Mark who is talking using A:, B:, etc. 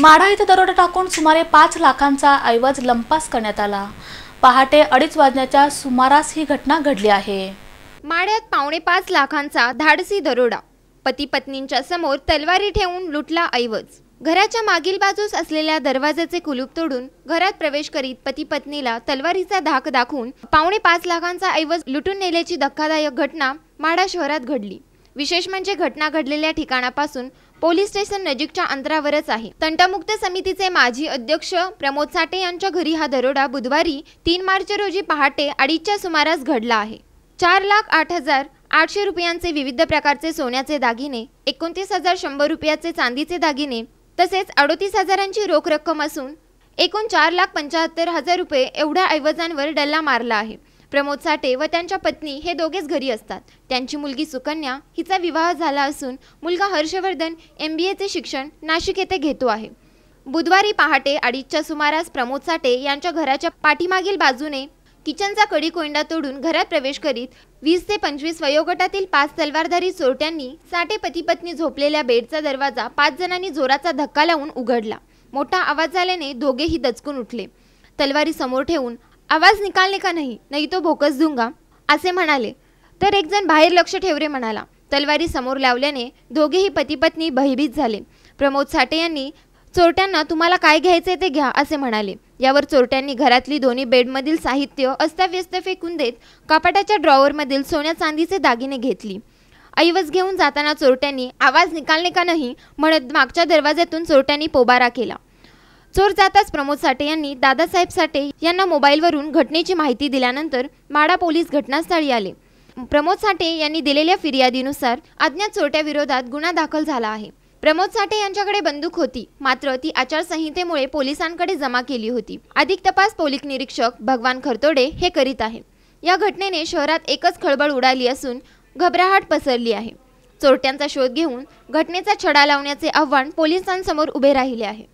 A: माढा इथं दरोडा टाकून सुमारे पाच लाखांचा ऐवज लंपास करण्यात आला पहाटे अडीच वाजण्याच्या सुमारास ही घटना घडली आहे माड्यात पावणे पाच लाखांचा धाडसी दरोडा पती पत्नींच्या समोर तलवारी ठेवून लुटला ऐवज घराच्या मागील बाजूस असलेल्या दरवाजाचे कुलूप तोडून घरात प्रवेश करीत पती पत्नीला तलवारीचा धाक दाखवून पावणे पाच लाखांचा ऐवज लुटून नेल्याची धक्कादायक घटना माडा शहरात घडली विशेष म्हणजे घटना घडलेल्या ठिकाणापासून पोलीस स्टेशन नजीकच्या अंतरावरच आहे तंटमुक्त समितीचे माजी अध्यक्ष प्रमोद साठे यांच्या घरी हा दरोडा बुधवारी तीन मार्च रोजी पहाटे अडीचच्या सुमारास घडला आहे चार लाख आठ हजार आठशे रुपयांचे विविध प्रकारचे सोन्याचे दागिने एकोणतीस हजार शंभर रुपयाचे चांदीचे दागिने तसेच अडोतीस हजारांची रोख रक्कम असून एकूण चार लाख पंचाहत्तर हजार रुपये एवढ्या ऐवजांवर डल्ला मारला आहे प्रमोद साठे व त्यांच्या पत्नी हे दोघेच घरी असतात त्यांची मुलगी सुकन्या हिचा विवाह झाला असून मुलगा हर्षवर्धन एम बी एचे शिक्षण नाशिक येथे घेतो आहे बुधवारी पहाटे अडीचच्या सुमारास प्रमोद साठे यांच्या घराच्या पाठीमागील बाजूने किचनचा कडी कोंडा तोडून घरात प्रवेश करीत वीस ते पंचवीस वयोगटातील पाच तलवारधारी चोरट्यांनी साठे पती पत्नी झोपलेल्या बेडचा दरवाजा पाच जणांनी जोराचा धक्का लावून उघडला मोठा आवाज झाल्याने दोघेही दचकून उठले तलवारी समोर ठेवून आवाज निकालने का नाही नाही तो भोकस दूंगा असे म्हणाले तर एकजण बाहेर लक्ष ठेवरे म्हणाला तलवारी समोर लावल्याने दोघेही पती पत्नी भयभीत झाले प्रमोद साठे यांनी चोरट्यांना तुम्हाला काय घ्यायचे ते घ्या असे म्हणाले यावर चोरट्यांनी घरातली दोन्ही बेडमधील साहित्य अस्ताव्यस्त फेकून देत कपाटाच्या ड्रॉवरमधील सोन्या चांदीचे दागिने घेतली ऐवज घेऊन जाताना चोरट्यांनी आवाज निकालणे का नाही म्हणत मागच्या दरवाज्यातून चोरट्यांनी पोबारा केला चोर जाताच प्रमोद साठे यांनी दादासाहेब साठे यांना मोबाईलवरून घटनेची माहिती दिल्यानंतर माडा पोलीस घटनास्थळी आले प्रमोद साठे यांनी दिलेल्या फिर्यादीनुसार अज्ञात चोरट्याविरोधात गुन्हा दाखल झाला आहे प्रमोद साठे यांच्याकडे बंदूक होती मात्र ती आचारसंहितेमुळे पोलिसांकडे जमा केली होती अधिक तपास पोलीस निरीक्षक भगवान खरतोडे हे करीत आहे या घटनेने शहरात एकच खळबळ उडाली असून घबराहट पसरली आहे चोरट्यांचा शोध घेऊन घटनेचा छडा लावण्याचे आव्हान पोलिसांसमोर उभे राहिले आहे